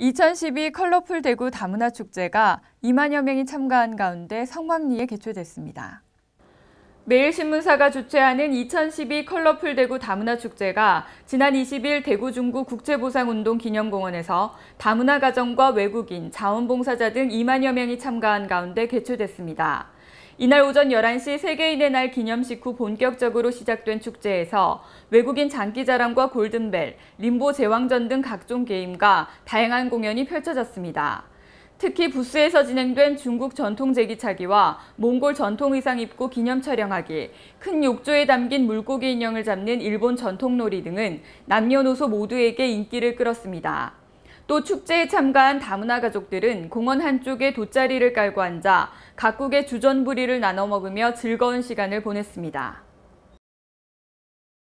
2012 컬러풀 대구 다문화 축제가 2만여 명이 참가한 가운데 성황리에 개최됐습니다. 매일신문사가 주최하는 2012 컬러풀 대구 다문화 축제가 지난 20일 대구 중구 국제보상운동 기념공원에서 다문화 가정과 외국인, 자원봉사자 등 2만여 명이 참가한 가운데 개최됐습니다. 이날 오전 11시 세계인의 날 기념식 후 본격적으로 시작된 축제에서 외국인 장기자랑과 골든벨, 림보 제왕전 등 각종 게임과 다양한 공연이 펼쳐졌습니다. 특히 부스에서 진행된 중국 전통 제기차기와 몽골 전통 의상 입고 기념 촬영하기, 큰 욕조에 담긴 물고기 인형을 잡는 일본 전통놀이 등은 남녀노소 모두에게 인기를 끌었습니다. 또 축제에 참가한 다문화 가족들은 공원 한쪽에 돗자리를 깔고 앉아 각국의 주전부리를 나눠 먹으며 즐거운 시간을 보냈습니다.